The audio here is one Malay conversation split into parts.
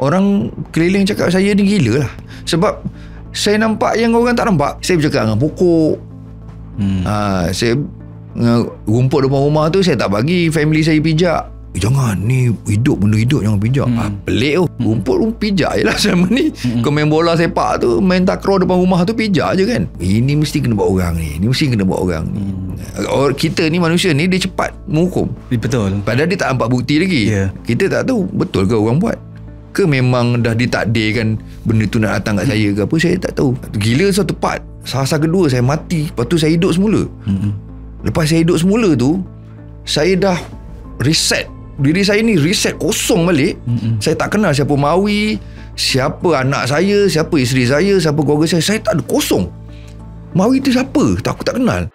Orang keliling cakap saya ni gila lah. Sebab saya nampak yang orang tak nampak. Saya bercakap dengan pokok. Hmm. Ha, saya rumput depan rumah tu saya tak bagi family saya pijak. Eh, jangan ni hidup benda hidup jangan pijak. Hmm. Ha, pelik tu. Hmm. Rumput pun pijak je lah selama ni. Hmm. Kau main bola sepak tu main takraw depan rumah tu pijak je kan. Ini mesti kena buat orang ni. Ini mesti kena buat orang ni. Hmm. Or, kita ni manusia ni dia cepat menghukum. Betul. Padahal dia tak nampak bukti lagi. Yeah. Kita tak tahu betul ke orang buat ke memang dah ditakdirkan benda tu nak datang kat saya ke apa saya tak tahu gila saya tepat sasa kedua saya mati lepas tu saya hidup semula hmm. lepas saya hidup semula tu saya dah reset diri saya ni reset kosong balik hmm. saya tak kenal siapa Mawi siapa anak saya siapa isteri saya siapa keluarga saya saya tak ada kosong Mawi tu siapa aku tak kenal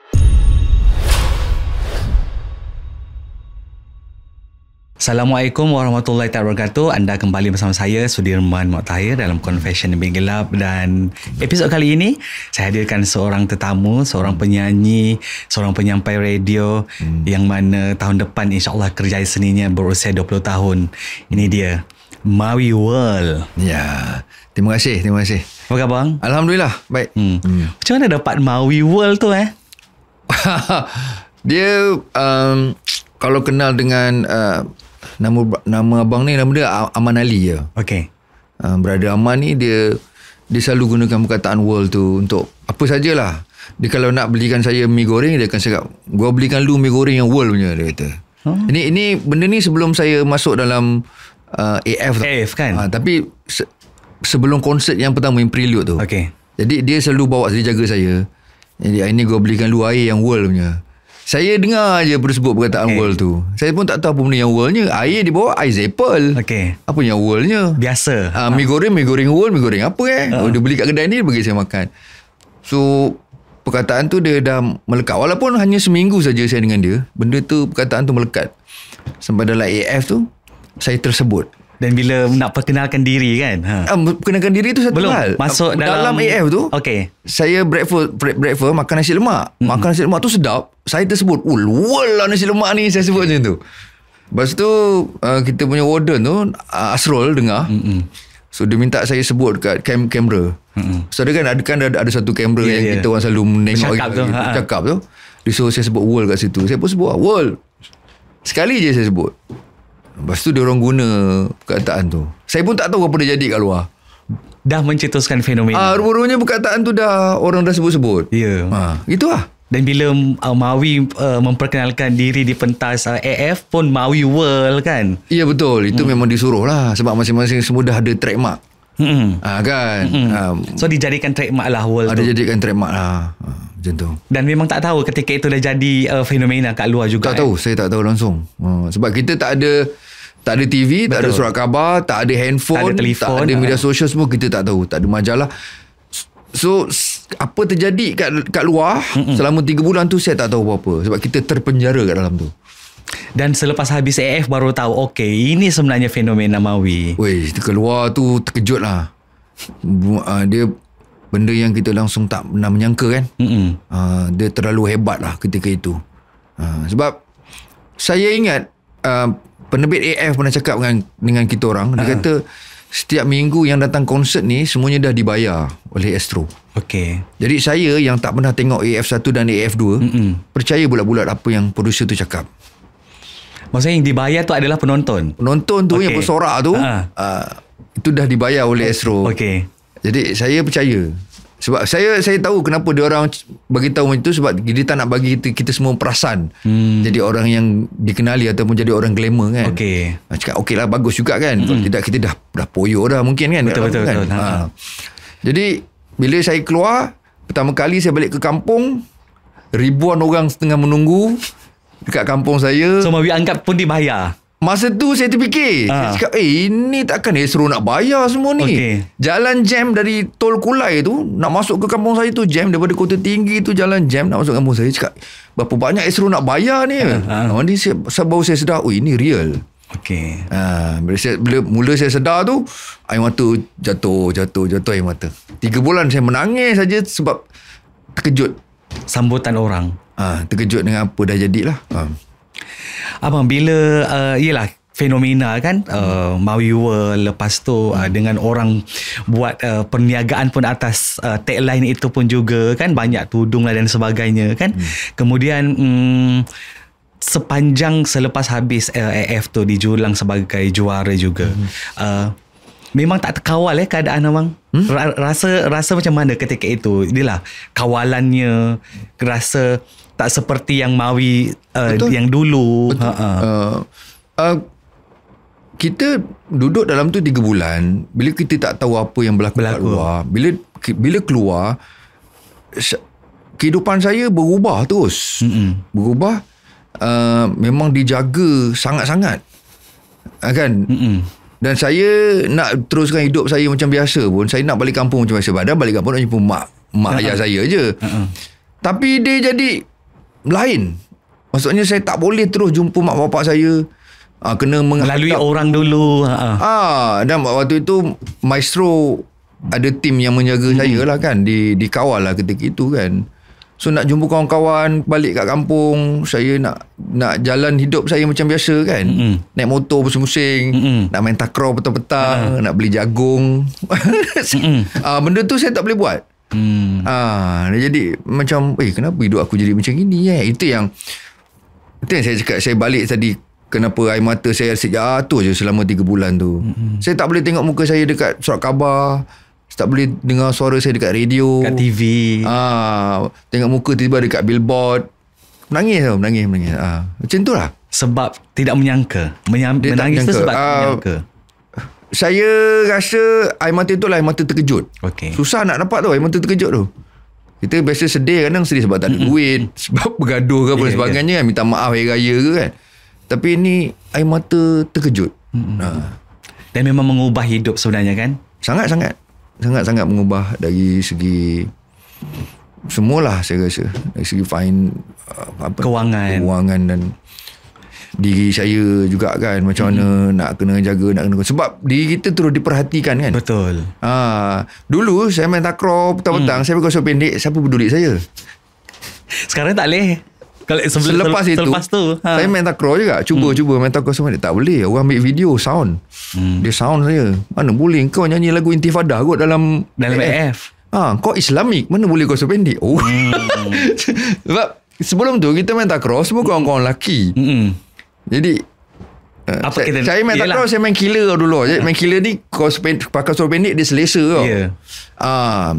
Assalamualaikum warahmatullahi wabarakatuh. Anda kembali bersama saya Sudirman Muhtahir dalam Confession Bin Gelap dan episod kali ini saya hadirkan seorang tetamu, seorang penyanyi, seorang penyampai radio hmm. yang mana tahun depan insyaallah allah kerja seninya berusia 20 tahun. Ini dia. Maui World. Ya. Terima kasih, terima kasih. Apa khabar bang? Alhamdulillah, baik. Hmm. hmm. Macam mana dapat Maui World tu eh? dia um, kalau kenal dengan uh, nama nama abang ni nama dia Aman Ali ya. Okey. Uh, brother Aman ni dia dia selalu gunakan perkataan world tu untuk apa sajalah. Dia kalau nak belikan saya mi goreng dia akan cakap gua belikan lu mi goreng yang world punya dia kata. Hmm. Ini ini benda ni sebelum saya masuk dalam uh, ah, AF AF kan. Uh, tapi se- sebelum konsert yang pertama yang prelude tu. Okey. Jadi dia selalu bawa dia jaga saya. Jadi ini gua belikan lu air yang world punya. Saya dengar je bersebut perkataan okay. world tu. Saya pun tak tahu apa benda yang worldnya. Air di bawah, ice apple. Okay. Apa yang worldnya? Biasa. Ah, ha, ha. Mi goreng, mi goreng world, mi goreng apa eh? Ha. Oh, dia beli kat kedai ni, bagi saya makan. So, perkataan tu dia dah melekat. Walaupun hanya seminggu saja saya dengan dia, benda tu, perkataan tu melekat. Sampai dalam AF tu, saya tersebut. Dan bila nak perkenalkan diri kan ha. Um, perkenalkan diri tu satu Belum. hal Masuk ah, dalam, dalam AF tu Okay Saya breakfast break, breakfast Makan nasi lemak mm-hmm. Makan nasi lemak tu sedap Saya tersebut Oh lah nasi lemak ni Saya sebut macam tu Lepas tu uh, Kita punya warden tu uh, Asrol dengar mm-hmm. So dia minta saya sebut Dekat kam- kamera mm-hmm. So dia kan ada, kan ada, ada satu kamera yeah, Yang yeah. kita orang selalu Nengok Cakap tu, gitu, ha. tu Dia suruh saya sebut world kat situ Saya pun sebut world Sekali je saya sebut Lepas tu dia orang guna perkataan tu. Saya pun tak tahu apa dia jadi kat luar. Dah mencetuskan fenomena. Ah, rupanya perkataan tu dah orang dah sebut-sebut. Ya. Yeah. Ha, ah, gitulah. Dan bila uh, Maui uh, memperkenalkan diri di pentas uh, AF pun Maui World kan? Ya betul. Itu hmm. memang disuruh lah. Sebab masing-masing semua dah ada trademark. Hmm. Ah, kan. Mm-mm. Ah, so dijadikan trademark lah world ada ah, tu. jadikan trademark lah. Ah, macam tu. Dan memang tak tahu ketika itu dah jadi uh, fenomena kat luar juga. Tak eh. tahu, saya tak tahu langsung. Uh, sebab kita tak ada tak ada TV, Betul. tak ada surat khabar, tak ada handphone, tak ada, telefon, tak ada media eh? sosial semua kita tak tahu, tak ada majalah. So apa terjadi kat kat luar mm selama 3 bulan tu saya tak tahu apa-apa sebab kita terpenjara kat dalam tu. Dan selepas habis AF baru tahu Okay ini sebenarnya fenomena mawi. Weh keluar tu terkejut lah uh, Dia benda yang kita langsung tak pernah menyangka kan uh, Dia terlalu hebat lah ketika itu uh, Sebab saya ingat uh, Penerbit AF pernah cakap dengan, dengan kita orang Dia uh. kata setiap minggu yang datang konsert ni Semuanya dah dibayar oleh Astro Okay Jadi saya yang tak pernah tengok AF1 dan AF2 Mm-mm. Percaya bulat-bulat apa yang producer tu cakap Maksudnya yang dibayar tu adalah penonton. Penonton tu okay. yang bersorak tu uh. Uh, itu dah dibayar oleh Astro. Okey. Jadi saya percaya sebab saya saya tahu kenapa dia orang bagi tahu itu sebab dia tak nak bagi kita, kita semua perasan. Hmm. Jadi orang yang dikenali ataupun jadi orang glamour kan. Okey. Cakap okay lah bagus juga kan. Hmm. tidak kita dah dah poyo dah mungkin kan. Betul betul. Kan? betul. Ha. Ah. Jadi bila saya keluar pertama kali saya balik ke kampung ribuan orang tengah menunggu dekat kampung saya. So Mawi anggap pun dia bayar. Masa tu saya terfikir ha. Saya cakap Eh ini takkan Esro eh nak bayar semua ni okay. Jalan jam dari Tol Kulai tu Nak masuk ke kampung saya tu Jam daripada kota tinggi tu Jalan jam nak masuk ke kampung saya Cakap Berapa banyak Esro eh nak bayar ni ha. Ah, ah. Nanti saya, saya baru saya sedar Oh ini real Okay. Ha, bila, saya, bila mula saya sedar tu Air mata jatuh Jatuh Jatuh air mata Tiga bulan saya menangis saja Sebab Terkejut Sambutan orang ha, terkejut dengan apa dah jadilah ha. Abang bila uh, yelah fenomena kan uh, Maui World lepas tu uh, hmm. dengan orang buat uh, perniagaan pun atas uh, tagline itu pun juga kan banyak tudung lah dan sebagainya kan hmm. kemudian um, sepanjang selepas habis LAF uh, tu dijulang sebagai juara juga hmm. uh, memang tak terkawal eh keadaan abang hmm? rasa rasa macam mana ketika itu inilah kawalannya rasa tak seperti yang Mawi uh, Betul. yang dulu. Betul. Ha, ha. Uh, uh, kita duduk dalam tu tiga bulan. Bila kita tak tahu apa yang berlaku, berlaku. luar. Bila bila keluar, kehidupan saya berubah terus. Mm-mm. Berubah. Uh, memang dijaga sangat-sangat. Ah, kan? Mm-mm. Dan saya nak teruskan hidup saya macam biasa pun. Saya nak balik kampung macam biasa. Padahal balik kampung nak jumpa mak. Mak uh-huh. ayah saya je. Uh-huh. Tapi dia jadi lain. Maksudnya saya tak boleh terus jumpa mak bapak saya. Ha, kena melalui orang dulu. Ha. ha. Ah ha, dan waktu itu maestro ada tim yang menjaga hmm. saya lah kan di dikawal lah ketika itu kan. So nak jumpa kawan-kawan balik kat kampung, saya nak nak jalan hidup saya macam biasa kan. Mm-mm. Naik motor pusing-pusing, Mm-mm. nak main takraw petang-petang, uh. nak beli jagung. uh, benda tu saya tak boleh buat. Hmm. Ah, dia jadi macam, eh kenapa hidup aku jadi macam ini eh? Itu yang, itu yang saya cakap, saya balik tadi kenapa air mata saya asyik jatuh je selama 3 bulan tu. Hmm. Saya tak boleh tengok muka saya dekat surat khabar, tak boleh dengar suara saya dekat radio. Dekat TV. Ah, tengok muka tiba-tiba dekat billboard. Menangis tau, menangis, menangis. Ah, macam itulah. Sebab tidak menyangka. Menyam, menangis tu sebab uh, tak ah, menyangka saya rasa air mata tu lah air mata terkejut. Okay. Susah nak dapat tu air mata terkejut tu. Kita biasa sedih kan sedih sebab tak ada duit, sebab bergaduh ke apa yeah, sebagainya yeah. kan minta maaf hari raya ke kan. Tapi ini air mata terkejut. Ha. Dan memang mengubah hidup sebenarnya kan? Sangat-sangat. Sangat-sangat mengubah dari segi semualah saya rasa. Dari segi fine apa, kewangan. Kewangan dan diri saya juga kan macam mm-hmm. mana hmm. nak kena jaga nak kena sebab diri kita terus diperhatikan kan betul ha, dulu saya main takraw petang-petang mm. saya pakai seluar pendek siapa peduli saya sekarang tak boleh kalau sebel- selepas, sel- itu selepas tu, ha. saya main takraw juga cuba-cuba mm. cuba main takraw semua dia tak boleh orang ambil video sound mm. dia sound saya mana boleh kau nyanyi lagu intifadah kot dalam dalam AF, AF. Ha, kau islamik mana boleh kau pendek oh. mm. sebab sebelum tu kita main takraw semua mm. kawan-kawan lelaki mm jadi apa eh, saya, kita saya main tak tahu saya main killer tau dulu. Jadi main killer ni kau pakai seluar pendek dia selesa tau. Yeah. Um,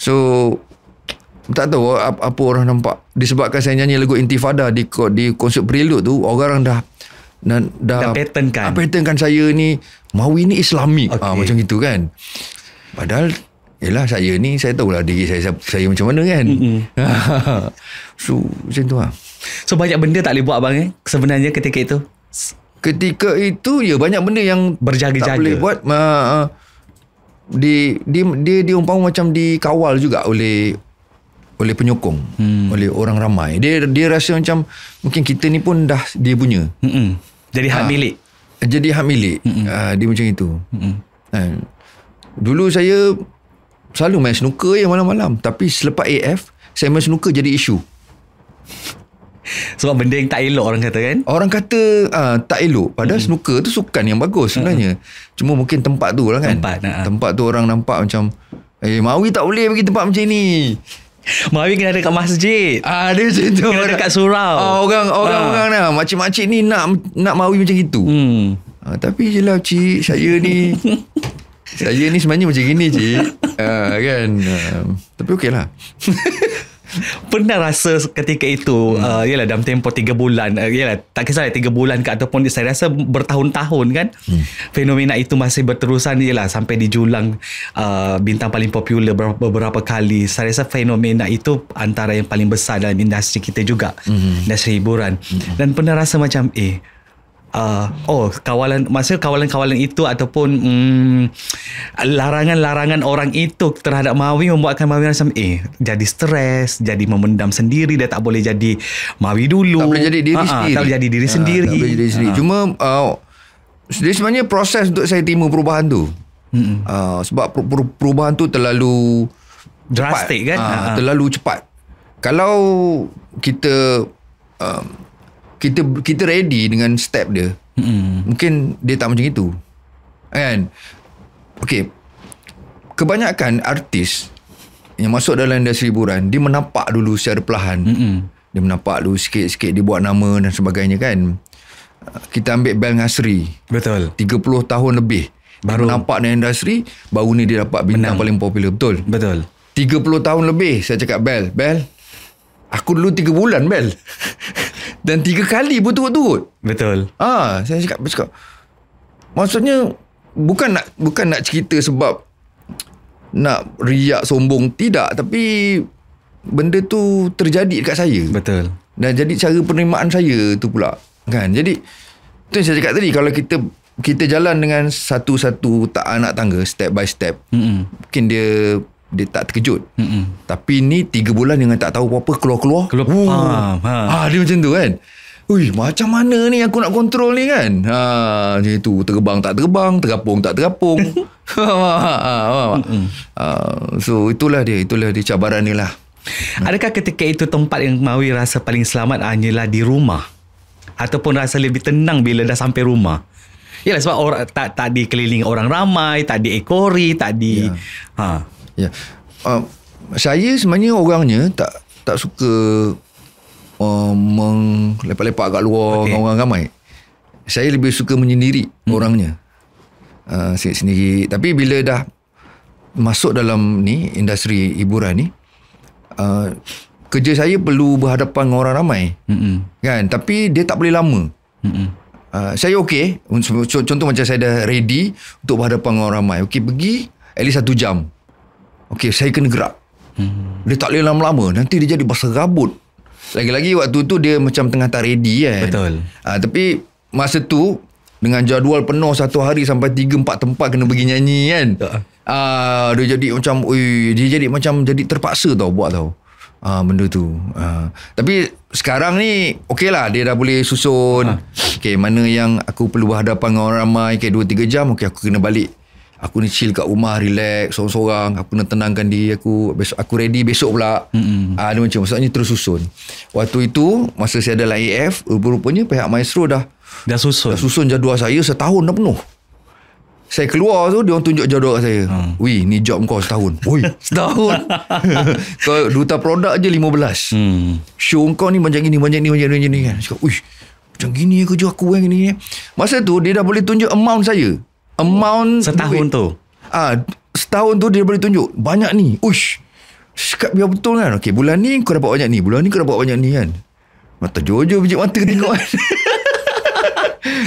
so tak tahu apa, apa orang nampak disebabkan saya nyanyi lagu Intifada di di konsert prelude tu orang dah dah dah, dah patternkan. Dah patternkan saya ni Mawi ini Islami. Ah, okay. Uh, macam gitu kan. Padahal Yelah saya ni Saya tahulah diri saya Saya, saya macam mana kan mm-hmm. So macam tu lah So banyak benda tak boleh buat bang eh Sebenarnya ketika itu Ketika itu ya banyak benda yang Berjaga-jaga Tak boleh buat uh, uh, di, di, di, di, di umpama macam dikawal juga oleh oleh penyokong hmm. oleh orang ramai dia dia rasa macam mungkin kita ni pun dah dia punya hmm jadi hak ah. milik jadi hak milik ha, dia macam itu ha. dulu saya selalu main snooker je malam-malam tapi selepas AF saya main snooker jadi isu sebab so, benda yang tak elok orang kata kan Orang kata uh, tak elok Padahal mm-hmm. snooker tu sukan yang bagus hmm. sebenarnya uh Cuma mungkin tempat tu orang lah, kan Tempat uh Tempat tu orang nampak macam Eh Mawi tak boleh pergi tempat macam ni Mawi kena ada kat masjid Ah, Dia macam tu Kena ada kat surau ah, Orang orang, ah. orang lah Makcik-makcik ni nak nak Mawi macam itu hmm. Ah, tapi je lah cik Saya ni Saya ni sebenarnya macam gini cik ah, Kan ah, Tapi okey lah Pernah rasa ketika itu hmm. uh, Yelah dalam tempoh 3 bulan uh, Yelah tak kisahlah 3 bulan ke Ataupun saya rasa bertahun-tahun kan hmm. Fenomena itu masih berterusan Yelah sampai dijulang uh, Bintang paling popular beberapa, beberapa kali Saya rasa fenomena itu Antara yang paling besar dalam industri kita juga hmm. Industri hiburan hmm. Dan pernah rasa macam Eh uh, oh kawalan masa kawalan-kawalan itu ataupun mm, larangan-larangan orang itu terhadap Mawi membuatkan Mawi rasa eh jadi stres, jadi memendam sendiri dia tak boleh jadi Mawi dulu. Tak boleh jadi diri ha sendiri. Tak boleh jadi diri ha, sendiri. Tak jadi diri sendiri. Cuma uh, sebenarnya proses untuk saya timu perubahan tu. Hmm. Uh, sebab per- per- perubahan tu terlalu drastik cepat. kan? Uh, terlalu cepat. Kalau kita um, kita kita ready dengan step dia. Hmm. Mungkin dia tak macam itu. Kan? Okay. Kebanyakan artis yang masuk dalam industri hiburan, dia menapak dulu secara perlahan. Hmm. Dia menapak dulu sikit-sikit, dia buat nama dan sebagainya kan. Kita ambil Bel Ngasri. Betul. 30 tahun lebih. Baru dia menampak dalam industri, baru ni dia dapat bintang menang. paling popular. Betul. Betul. 30 tahun lebih saya cakap Bel, Bel. Aku dulu 3 bulan Bel. Dan tiga kali berturut-turut. Betul. Ah, saya cakap, saya cakap. Maksudnya, bukan nak bukan nak cerita sebab nak riak sombong. Tidak. Tapi, benda tu terjadi dekat saya. Betul. Dan jadi cara penerimaan saya tu pula. Kan? Jadi, tu yang saya cakap tadi. Kalau kita kita jalan dengan satu-satu tak anak tangga step by step mm-hmm. mungkin dia dia tak terkejut. Hmm. Tapi ni tiga bulan dengan tak tahu apa-apa keluar-keluar. Keluar. Ha, ha. Ha, dia macam tu kan. Ui, macam mana ni aku nak kontrol ni kan? Ha, macam itu terbang tak terbang, terapung tak terapung. ha, so itulah dia, itulah dia cabaran ni lah. Adakah ketika itu tempat yang Mawi rasa paling selamat hanyalah di rumah? Ataupun rasa lebih tenang bila dah sampai rumah? ya sebab orang, tak, tak dikeliling orang ramai, tak diekori, tak di... Ya. Ha. Ya. Yeah. saya sebenarnya orangnya tak tak suka uh, ah, melepak-lepak kat luar okay. dengan orang ramai. Saya lebih suka menyendiri hmm. orangnya. Uh, ah, sendiri. Tapi bila dah masuk dalam ni industri hiburan ni uh, kerja saya perlu berhadapan dengan orang ramai. Hmm. Kan? Tapi dia tak boleh lama. Hmm. Uh, saya okey contoh macam saya dah ready untuk berhadapan dengan orang ramai okey pergi at least satu jam Okey, saya kena gerak. Hmm. Dia tak boleh lama-lama. Nanti dia jadi basah rabut. Lagi-lagi waktu tu dia macam tengah tak ready kan. Betul. Ha, tapi masa tu dengan jadual penuh satu hari sampai tiga empat tempat kena pergi nyanyi kan. Ya. Ah dia jadi macam ui, dia jadi macam jadi terpaksa tau buat tau. Ah benda tu. Uh. tapi sekarang ni okay lah dia dah boleh susun. Uh. Ha. Okay mana yang aku perlu berhadapan dengan orang ramai okay, dua tiga jam okay aku kena balik Aku ni chill kat rumah Relax Sorang-sorang Aku nak tenangkan diri aku besok, Aku ready besok pula mm-hmm. ha, Dia macam Maksudnya terus susun Waktu itu Masa saya dalam AF Rupanya pihak maestro dah Dah susun Dah susun jadual saya Setahun dah penuh saya keluar tu Dia orang tunjuk jadual kat saya hmm. Weh ni job kau setahun Weh setahun Kau duta produk je 15 hmm. Show kau ni banyak gini Banyak ni banyak ni, banyak ni kan. Cakap weh Macam gini kerja aku yang gini eh. Masa tu dia dah boleh tunjuk amount saya amount setahun duit. tu. Ah, setahun tu dia boleh tunjuk banyak ni. Ush. Cakap biar betul kan. Okey, bulan ni kau dapat banyak ni. Bulan ni kau dapat banyak ni kan. Mata jojo biji mata tengok kan.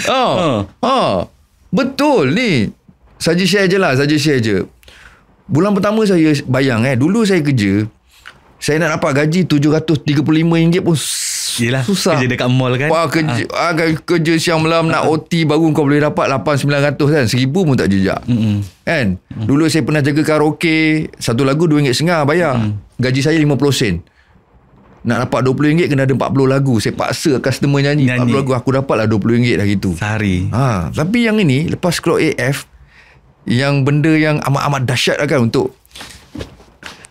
oh. Uh. Oh. Betul ni. Saja share je lah, saja share je. Bulan pertama saya bayang eh, dulu saya kerja saya nak dapat gaji RM735 pun Yelah Susah Kerja dekat mall kan Wah, kerja, ha. kerja siang malam ha. Nak ah. OT baru kau boleh dapat 8-900 kan 1000 pun tak jejak mm-hmm. Kan mm. Dulu saya pernah jaga karaoke Satu lagu RM2.5 bayar mm. Gaji saya RM50 sen nak dapat RM20 kena ada 40 lagu. Saya paksa customer nyanyi, nyanyi. 40 lagu. Aku dapatlah RM20 dah gitu. Sehari. Ha. Tapi yang ini, lepas keluar AF, yang benda yang amat-amat dahsyat lah kan untuk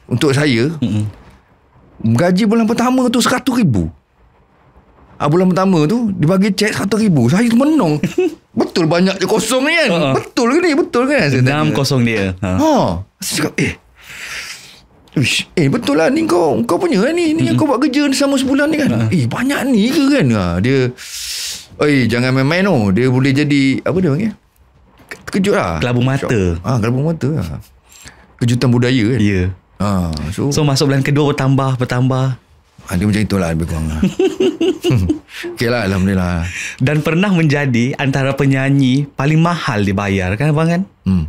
untuk saya, mm-hmm. gaji bulan pertama tu RM100,000. Ah, bulan pertama tu Dia bagi cek satu ribu Saya menung Betul banyak je kosong ni kan uh-huh. Betul ke ni Betul kan Enam kosong dia ha. ha. Saya cakap eh Uish, eh betul lah ni kau kau punya lah ni ni mm-hmm. kau buat kerja selama sebulan ni kan uh-huh. eh banyak ni ke kan ha, dia eh jangan main-main tu oh. dia boleh jadi apa dia panggil terkejut lah kelabu mata ah kelabu mata lah. kejutan budaya kan ya yeah. ha, so, so masuk bulan kedua bertambah bertambah Ha, dia macam itulah lebih kurang. Lah. Okey lah, Alhamdulillah. Dan pernah menjadi antara penyanyi paling mahal dibayar kan Abang kan? Hmm.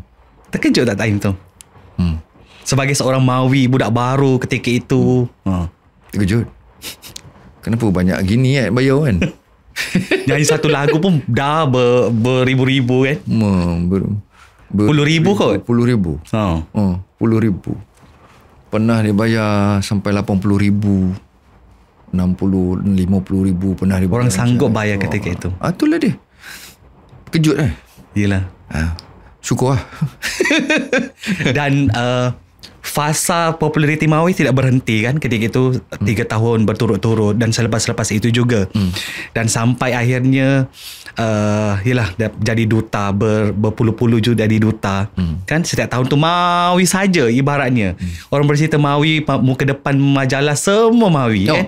Terkejut tak time tu? Hmm. Sebagai seorang mawi budak baru ketika itu. Hmm. Ha. Terkejut. Kenapa banyak gini kan bayar kan? Nyanyi satu lagu pun dah ber, beribu-ribu kan? Hmm, ber, ber, puluh ribu, ribu kot? Puluh ribu. Ha. Ha, puluh ribu. Pernah dibayar sampai lapan puluh ribu. 60 ribu pernah ribu orang sanggup bayar ketika itu ah, itulah dia kejut lah yelah ah. syukur lah dan uh, fasa populariti Maui tidak berhenti kan ketika itu hmm. 3 tahun berturut-turut dan selepas-selepas itu juga hmm. dan sampai akhirnya uh, yelah jadi duta ber, berpuluh-puluh juga jadi duta hmm. kan setiap tahun tu mawi saja ibaratnya hmm. orang bercerita mawi muka depan majalah semua mawi oh. kan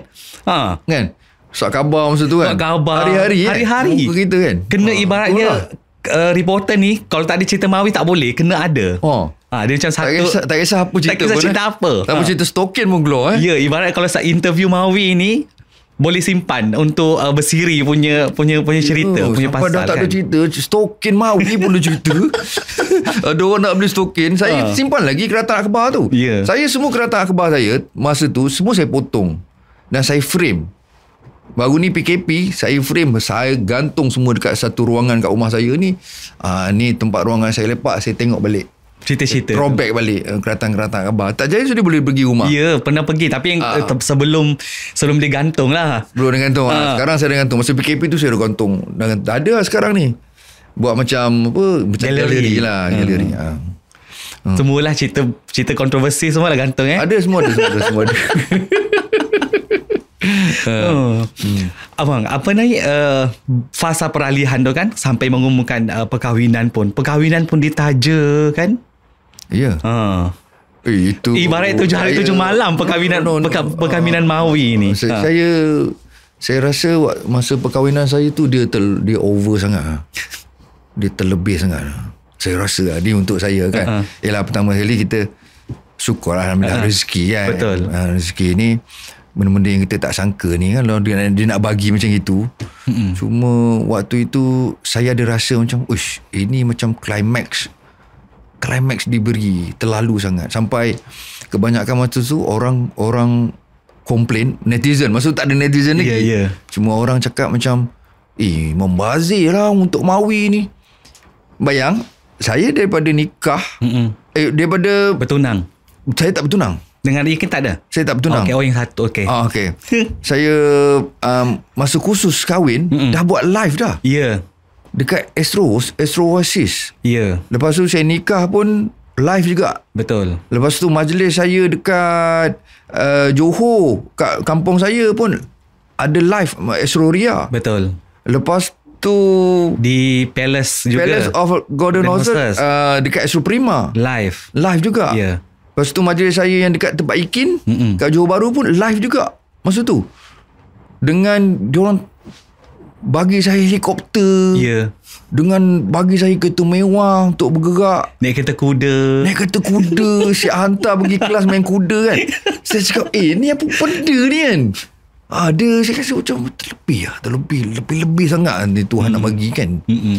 ha kan Surat khabar masa tu kan Hari-hari Hari-hari eh? kita kan Kena ah, ibaratnya uh, Reporter ni Kalau tak ada cerita Mawi tak boleh Kena ada oh. Ha, dia macam satu Tak kisah, tak kisah apa cerita Tak kisah cerita eh? apa Tak kisah ha. cerita stokin pun keluar eh? Ya ibarat kalau saya interview Mawi ni boleh simpan untuk uh, bersiri punya punya punya cerita Yo, oh, punya pasal dah tak kan. ada cerita stokin mau ni pun ada cerita ada uh, orang nak beli stokin saya ha. simpan lagi kereta akhbar tu yeah. saya semua kereta akhbar saya masa tu semua saya potong dan saya frame baru ni PKP saya frame saya gantung semua dekat satu ruangan kat rumah saya ni uh, ni tempat ruangan saya lepak saya tengok balik cerita-cerita throwback balik eh, keratan-keratan khabar tak jadi so dia boleh pergi rumah ya pernah pergi tapi yang ha. sebelum sebelum dia gantung lah belum dia gantung ha. Ha. sekarang saya dah gantung masa PKP tu saya dah gantung Tak ada lah sekarang ni buat macam apa macam gallery, gallery lah hmm. gallery ha. Semualah cerita cerita kontroversi semua lah gantung eh. Ada semua ada semua ada. Semua ada. Uh, hmm. Abang, apa ni uh, eh, fasa peralihan tu kan sampai mengumumkan uh, perkahwinan pun. Perkahwinan pun ditaja kan? Ya. Ha. Eh, itu eh, Ibarat tujuh hari tujuh malam perkahwinan no, no, no, no. Ah. perkahwinan uh, Maui ni. Saya, ha. saya saya rasa masa perkahwinan saya tu dia ter, dia over sangat. dia terlebih sangat. Saya rasa lah ni untuk saya kan. Uh-huh. Ha. Yalah pertama kali kita syukur lah uh-huh. Ha. rezeki kan. Betul. Uh, rezeki ni benda-benda yang kita tak sangka ni kan. Dia, dia nak bagi macam itu. Mm-hmm. Cuma waktu itu saya ada rasa macam. Uish ini macam climax climax diberi terlalu sangat sampai kebanyakan masa tu orang orang komplain netizen maksud tak ada netizen lagi yeah, yeah. cuma orang cakap macam eh membazir lah untuk mawi ni bayang saya daripada nikah Mm-mm. eh daripada bertunang saya tak bertunang dengan dia tak ada saya tak bertunang okey oh yang satu okey ah, okey saya um, masa khusus kahwin Mm-mm. dah buat live dah ya yeah dekat Astro Astro Oasis. Ya. Yeah. Lepas tu saya nikah pun live juga. Betul. Lepas tu majlis saya dekat uh, Johor kat kampung saya pun ada live Astro Ria. Betul. Lepas tu di Palace juga. Palace of Golden Horse uh, dekat Astro Prima. Live. Live juga. Ya. Yeah. Lepas tu majlis saya yang dekat tempat Ikin Mm-mm. kat Johor Baru pun live juga masa tu. Dengan diorang bagi saya helikopter. Ya. Yeah. Dengan bagi saya kereta mewah untuk bergerak. Naik kereta kuda. Naik kereta kuda. si hantar pergi kelas main kuda kan. Saya cakap, eh ni apa benda ni kan? Ada. Ah, saya rasa macam terlebih lah. Terlebih. Lebih-lebih sangat kan ni Tuhan mm nak hmm. bagi kan. Mm-hmm.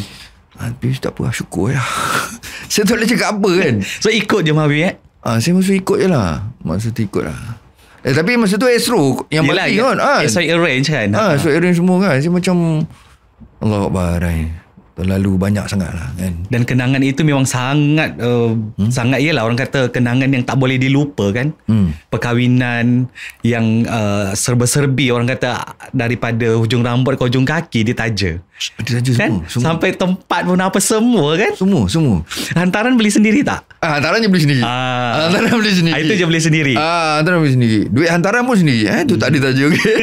Ah, tapi tak apa ah, syukur ya. saya tak boleh cakap apa kan. So ikut je Mahabir eh? Ah, saya mesti ikut je lah. Maksud ikut lah. Eh, tapi masa tu Astro yang Yelah, bagi ya. kan. kan? Astro arrange kan. Ha, ha. So arrange semua kan. Saya macam Allah Akbar. Eh terlalu banyak sangat lah kan dan kenangan itu memang sangat uh, hmm? sangat iyalah orang kata kenangan yang tak boleh dilupa kan hmm. perkahwinan yang uh, serba-serbi orang kata daripada hujung rambut ke hujung kaki dia taja dia taja kan? semua, semua sampai tempat pun apa semua kan semua semua hantaran beli sendiri tak ah, hantaran je beli sendiri ah. hantaran beli sendiri ah, itu je beli sendiri ah, hantaran beli sendiri duit hantaran pun sendiri eh? itu hmm. tak ditaja okay?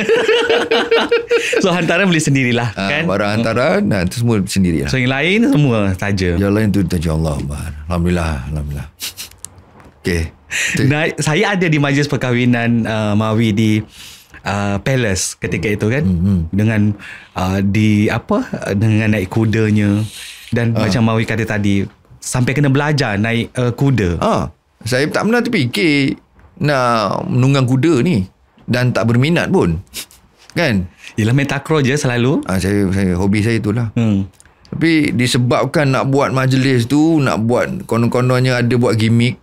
so hantaran beli sendirilah ah, kan barang hantaran hmm. nah, itu semua sendiri lah. So yang lain semua saja. Yang lain tu tajuk Allah. Alhamdulillah. Alhamdulillah. Okay. Nah, saya ada di majlis perkahwinan uh, Mawi di uh, Palace ketika itu kan. hmm Dengan uh, di apa? Dengan naik kudanya. Dan uh. macam Mawi kata tadi. Sampai kena belajar naik uh, kuda. Uh, saya tak pernah terfikir nak menunggang kuda ni. Dan tak berminat pun. Kan? Yelah metakro je selalu. Ah, saya, saya, hobi saya itulah. Hmm. Tapi disebabkan nak buat majlis tu, nak buat konon-kononnya ada buat gimmick.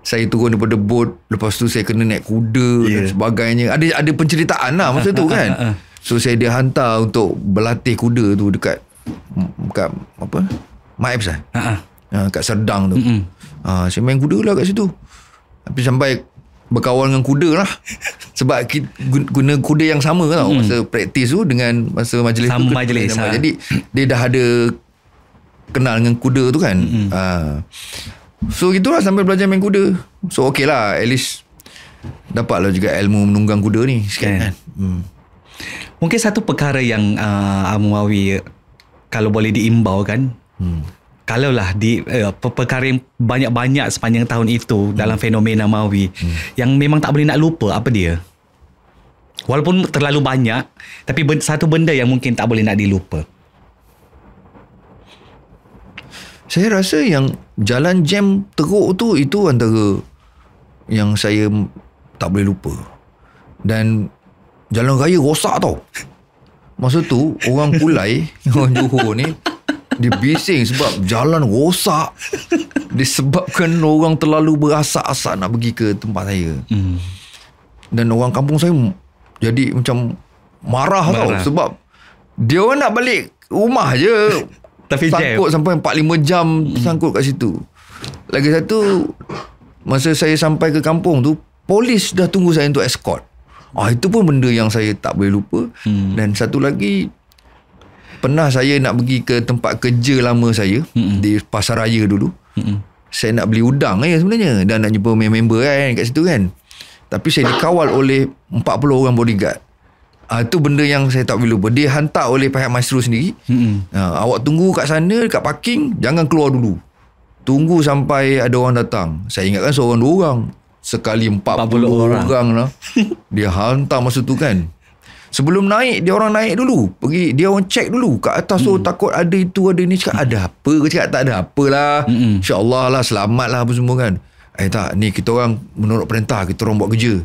Saya turun daripada bot, lepas tu saya kena naik kuda yeah. dan sebagainya. Ada ada penceritaan lah masa tu kan. So saya dia hantar untuk berlatih kuda tu dekat dekat apa? Maib sah. Ha, ha. Ha, kat Serdang tu. Mm-mm. Ha, saya main kuda lah kat situ. Tapi sampai berkawan dengan kuda lah sebab kita guna kuda yang sama tau hmm. masa praktis tu dengan masa majlis sama tu majlis kena, ha. jadi dia dah ada kenal dengan kuda tu kan hmm. ha. so gitulah sampai belajar main kuda so okey lah at least dapat lah juga ilmu menunggang kuda ni sekian kan hmm. mungkin satu perkara yang uh, Amu Mawi kalau boleh diimbau kan hmm kalaulah di uh, perkara yang banyak-banyak sepanjang tahun itu hmm. dalam fenomena Maui hmm. yang memang tak boleh nak lupa apa dia? Walaupun terlalu banyak tapi benda, satu benda yang mungkin tak boleh nak dilupa. Saya rasa yang jalan jam teruk tu itu antara yang saya tak boleh lupa. Dan jalan raya rosak tau. Masa tu orang Kulai, orang Johor ni dia bising sebab jalan rosak Disebabkan orang terlalu berasak-asak nak pergi ke tempat saya hmm. Dan orang kampung saya jadi macam marah, marah. tau Sebab dia orang nak balik rumah je Tapi Sangkut jam. sampai 4-5 jam sangkut kat situ Lagi satu Masa saya sampai ke kampung tu Polis dah tunggu saya untuk escort Ah itu pun benda yang saya tak boleh lupa hmm. dan satu lagi Pernah saya nak pergi ke tempat kerja lama saya Mm-mm. di Pasar Raya dulu. Mm-mm. Saya nak beli udang eh sebenarnya dan nak jumpa member kan kat situ kan. Tapi saya dikawal oleh 40 orang bodyguard. Ah itu benda yang saya tak boleh lupa. Dia hantar oleh pihak maestro sendiri. Mm-mm. Ah, awak tunggu kat sana dekat parking, jangan keluar dulu. Tunggu sampai ada orang datang. Saya ingatkan seorang dua orang. Sekali 40, 40 orang. orang lah. dia hantar masa tu kan. Sebelum naik Dia orang naik dulu Pergi Dia orang check dulu Kat atas tu oh, mm. Takut ada itu ada ni Cakap ada apa Aku cakap tak ada apalah mm-hmm. InsyaAllah lah Selamat lah apa semua kan Eh tak Ni kita orang Menurut perintah Kita orang buat kerja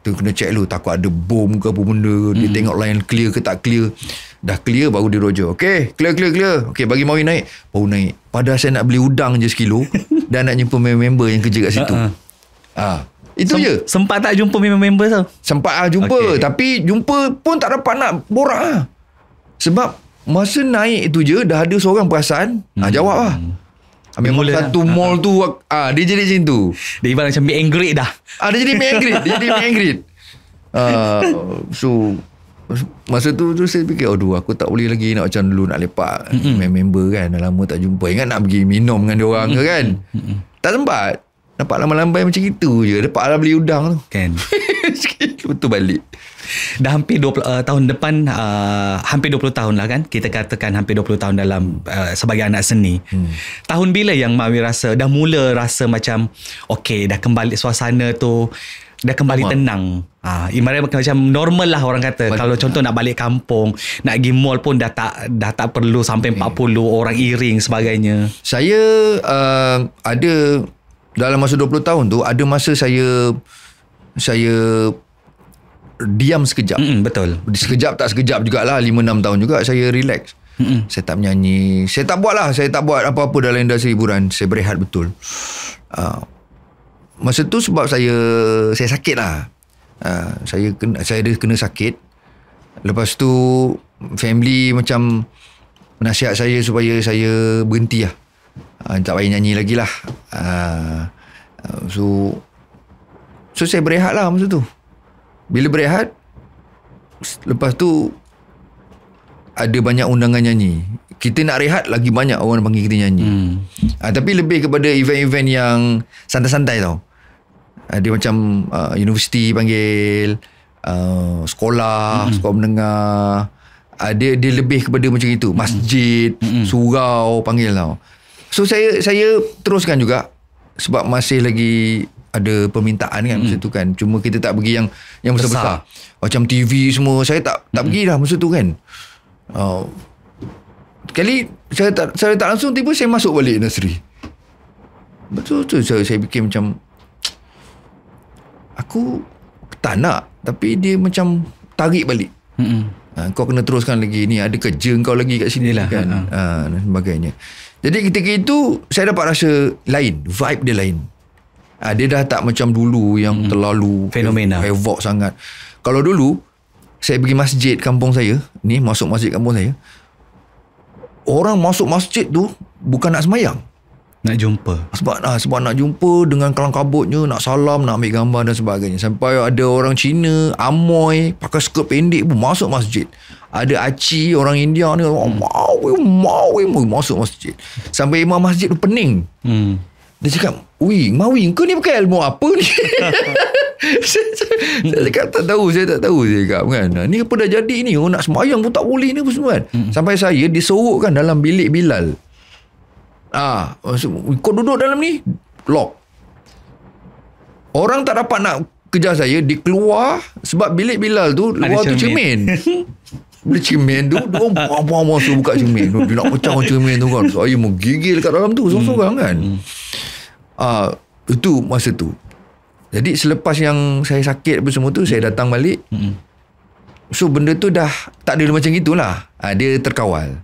Tu kena check dulu Takut ada bom ke apa benda Dia hmm. tengok line clear ke tak clear Dah clear baru dia roger Okay clear clear clear Okay bagi mau naik mau naik Padahal saya nak beli udang je sekilo Dan nak jumpa member-member yang kerja kat situ uh-uh. ha. ha. Ah. Itu Sem- je Sempat tak jumpa member-member tau Sempat lah jumpa okay. Tapi jumpa pun tak dapat nak borak lah Sebab Masa naik itu je Dah ada seorang perasan hmm. ah, Jawab lah Ambil mall lah. satu lah. mall tu ah, Dia jadi macam tu Dia ibarat macam be angry dah ah, Dia jadi be angry Dia jadi be angry uh, ah, So Masa tu tu saya fikir Aduh aku tak boleh lagi Nak macam dulu nak lepak Mm-mm. Member kan Dah lama tak jumpa Ingat nak pergi minum dengan dia orang ke kan Mm-mm. Tak sempat Nampak lambai-lambai macam itu je. Dapat alam beli udang tu. Kan. Betul balik. Dah hampir 20, uh, tahun depan, uh, hampir 20 tahun lah kan. Kita katakan hampir 20 tahun dalam uh, sebagai anak seni. Hmm. Tahun bila yang Mami rasa, dah mula rasa macam, okay, dah kembali suasana tu, dah kembali Mama. tenang. Ah, ibaratnya macam normal lah orang kata. Balik, Kalau contoh nak balik kampung, nak pergi mall pun dah tak dah tak perlu sampai okay. 40 orang iring sebagainya. Saya uh, ada dalam masa 20 tahun tu ada masa saya saya diam sekejap Mm-mm, betul sekejap tak sekejap jugalah 5-6 tahun juga saya relax Mm-mm. saya tak menyanyi saya tak buat lah saya tak buat apa-apa dalam industri hiburan saya berehat betul uh, masa tu sebab saya saya sakit lah uh, saya kena, saya ada kena sakit lepas tu family macam nasihat saya supaya saya berhenti lah uh, tak payah nyanyi lagi lah. Uh, so, so saya berehat lah masa tu. Bila berehat, lepas tu ada banyak undangan nyanyi. Kita nak rehat, lagi banyak orang panggil kita nyanyi. Hmm. Uh, tapi lebih kepada event-event yang santai-santai tau. Ada uh, macam uh, universiti panggil, uh, sekolah, hmm. sekolah menengah. Uh, dia, dia lebih kepada macam itu. Masjid, hmm. surau panggil tau. So saya saya teruskan juga sebab masih lagi ada permintaan kan mm. tu kan. Cuma kita tak pergi yang yang besar. besar. Macam TV semua saya tak tak mm. pergi dah masa tu kan. Uh, oh. kali saya tak saya tak langsung tiba saya masuk balik nursery. Betul tu saya saya fikir macam aku tak nak tapi dia macam tarik balik. Hmm. Ha, kau kena teruskan lagi ni ada kerja kau lagi kat sini Yalah, kan. Ha, ha. ha dan sebagainya. Jadi ketika itu saya dapat rasa lain, vibe dia lain. Ha, dia dah tak macam dulu yang hmm. terlalu fenomena. Lah. Hevok sangat. Kalau dulu saya pergi masjid kampung saya, ni masuk masjid kampung saya. Orang masuk masjid tu bukan nak semayang. Nak jumpa. Sebab ha, sebab nak jumpa dengan kelang kabutnya, nak salam, nak ambil gambar dan sebagainya. Sampai ada orang Cina, amoy, pakai skirt pendek pun masuk masjid ada aci orang India ni mawe mawe mawe masuk masjid sampai imam masjid tu pening hmm. dia cakap ui mawi kau ni pakai ilmu apa ni saya cakap tak tahu saya tak tahu saya cakap kan ni apa dah jadi ni orang oh, nak semayang pun tak boleh ni apa semua kan hmm. sampai saya disorok kan dalam bilik Bilal Ah, kau duduk dalam ni lock orang tak dapat nak kejar saya dia sebab bilik Bilal tu luar tu cermin, cermin. beli cermin tu dia orang buang-buang suruh buka cermin dia nak pecah cermin tu kan saya menggigil kat dalam tu hmm. sorang-sorang kan hmm. ah uh, itu masa tu jadi selepas yang saya sakit apa semua tu saya datang balik hmm. so benda tu dah tak ada macam gitulah uh, ah, dia terkawal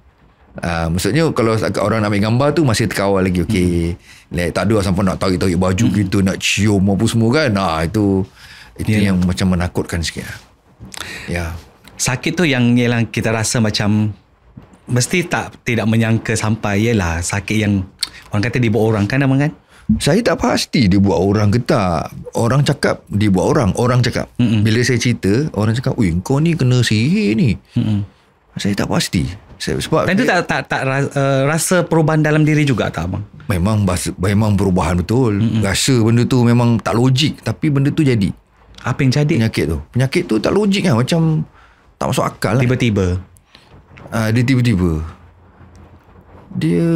Uh, maksudnya kalau orang nak ambil gambar tu masih terkawal lagi okey. Hmm. Like, tak ada sampai nak tarik-tarik baju hmm. gitu nak cium apa semua kan. Nah itu itu yeah. yang macam menakutkan sikit. Lah. Ya. Yeah sakit tu yang ialah kita rasa macam mesti tak tidak menyangka sampai ialah sakit yang orang kata dibuat orang kan memang kan? Saya tak pasti dia buat orang ke tak. Orang cakap dia buat orang. Orang cakap. Mm-mm. Bila saya cerita, orang cakap, Ui, kau ni kena sihir ni. Mm-mm. Saya tak pasti. Saya, sebab Dan itu tak, tak, tak eh, rasa perubahan dalam diri juga tak, Abang? Memang, memang perubahan betul. Mm-mm. Rasa benda tu memang tak logik. Tapi benda tu jadi. Apa yang jadi? Penyakit tu. Penyakit tu tak logik kan. Macam tak masuk akal lah. Tiba-tiba? Uh, dia tiba-tiba. Dia...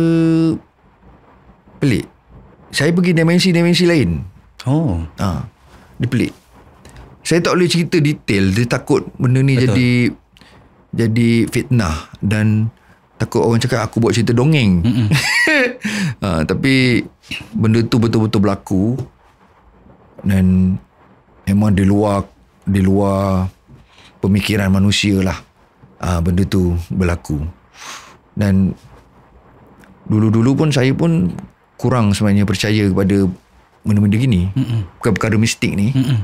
Pelik. Saya pergi dimensi-dimensi lain. Oh. Uh, dia pelik. Saya tak boleh cerita detail. Dia takut benda ni Betul. jadi... Jadi fitnah. Dan... Takut orang cakap aku buat cerita dongeng. uh, tapi... Benda tu betul-betul berlaku. Dan... Memang di luar... Di luar pemikiran manusia lah uh, benda tu berlaku dan dulu-dulu pun saya pun kurang sebenarnya percaya kepada benda-benda gini mm perkara mistik ni Mm-mm.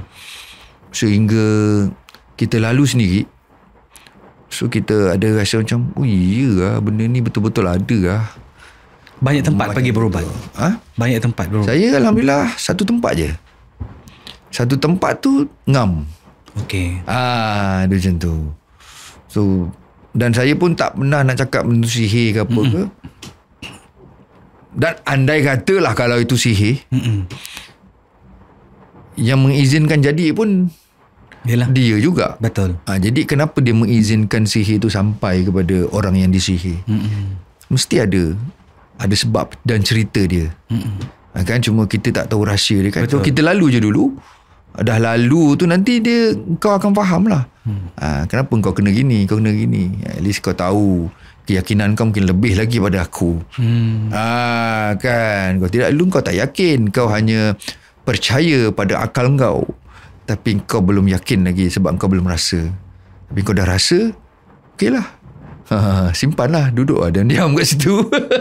sehingga kita lalu sendiri so kita ada rasa macam oh iya lah benda ni betul-betul ada lah banyak tempat Macam pergi berubat. Ha? Banyak tempat berubat. Saya alhamdulillah satu tempat je. Satu tempat tu ngam. Okay. Ah, dia macam tu. So, dan saya pun tak pernah nak cakap benda sihir ke apa ke. Dan andai katalah kalau itu sihir. Mm-mm. Yang mengizinkan jadi pun Yalah. dia juga. Betul. Ha, jadi kenapa dia mengizinkan sihir itu sampai kepada orang yang disihir? Mm-mm. Mesti ada. Ada sebab dan cerita dia. Mm-mm. Ah, kan cuma kita tak tahu rahsia dia kan. Betul. kita lalu je dulu dah lalu tu nanti dia kau akan faham lah hmm. ha, kenapa kau kena gini kau kena gini at least kau tahu keyakinan kau mungkin lebih lagi pada aku hmm. Ah ha, kan kau tidak lalu kau tak yakin kau hanya percaya pada akal kau tapi kau belum yakin lagi sebab kau belum rasa tapi kau dah rasa okey lah ha, simpan lah duduk lah dan diam kat situ